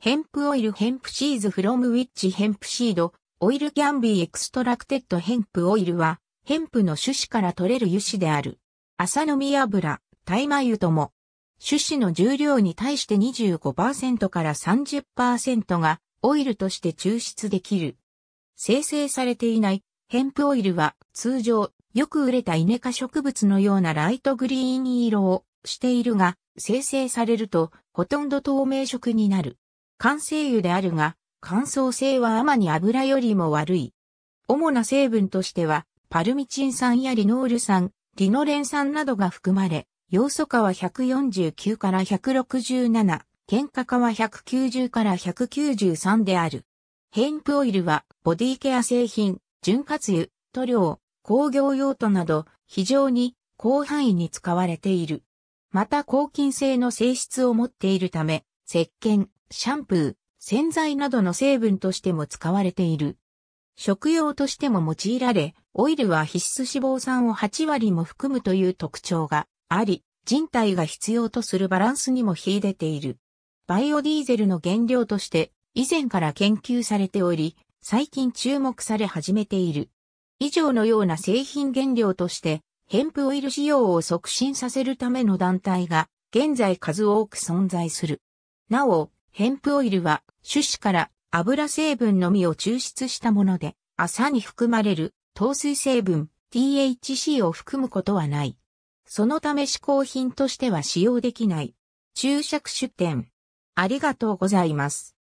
ヘンプオイルヘンプシーズフロムウィッチヘンプシード、オイルキャンビーエクストラクテッドヘンプオイルは、ヘンプの種子から取れる油脂である。朝のみ油、大麻油とも、種子の重量に対して25%から30%がオイルとして抽出できる。生成されていないヘンプオイルは通常よく売れたイネ科植物のようなライトグリーン色をしているが生成されるとほとんど透明色になる。乾性油であるが、乾燥性は甘に油よりも悪い。主な成分としては、パルミチン酸やリノール酸、リノレン酸などが含まれ、要素化は149から167、喧嘩化は190から193である。ヘンプオイルは、ボディケア製品、潤滑油、塗料、工業用途など、非常に広範囲に使われている。また抗菌性の性質を持っているため、石鹸、シャンプー、洗剤などの成分としても使われている。食用としても用いられ、オイルは必須脂肪酸を8割も含むという特徴があり、人体が必要とするバランスにも秀でている。バイオディーゼルの原料として以前から研究されており、最近注目され始めている。以上のような製品原料として、ヘンプオイル使用を促進させるための団体が現在数多く存在する。なお、ヘンプオイルは種子から油成分のみを抽出したもので、朝に含まれる糖水成分 THC を含むことはない。そのため嗜好品としては使用できない。注釈出典。ありがとうございます。